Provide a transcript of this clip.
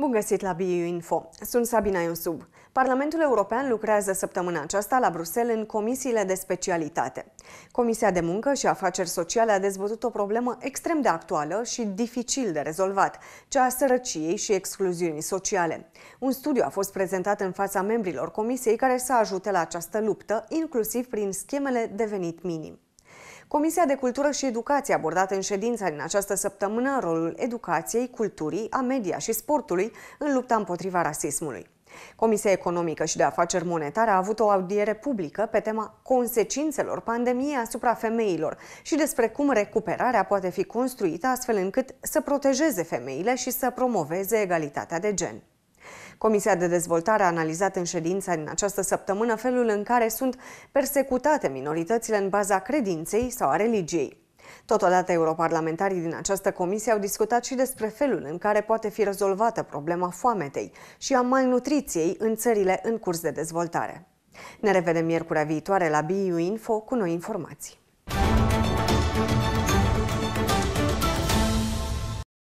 Bun găsit la BIU Info! Sunt Sabina Iosub. Parlamentul European lucrează săptămâna aceasta la Bruxelles în comisiile de specialitate. Comisia de Muncă și Afaceri Sociale a dezvăzut o problemă extrem de actuală și dificil de rezolvat, cea a sărăciei și excluziunii sociale. Un studiu a fost prezentat în fața membrilor comisiei care să ajute la această luptă, inclusiv prin schemele de venit minim. Comisia de Cultură și Educație a abordat în ședința din această săptămână rolul educației, culturii, a media și sportului în lupta împotriva rasismului. Comisia Economică și de Afaceri Monetare a avut o audiere publică pe tema consecințelor pandemiei asupra femeilor și despre cum recuperarea poate fi construită astfel încât să protejeze femeile și să promoveze egalitatea de gen. Comisia de dezvoltare a analizat în ședința din această săptămână felul în care sunt persecutate minoritățile în baza credinței sau a religiei. Totodată, europarlamentarii din această comisie au discutat și despre felul în care poate fi rezolvată problema foametei și a malnutriției în țările în curs de dezvoltare. Ne revedem miercurea viitoare la BIU Info cu noi informații.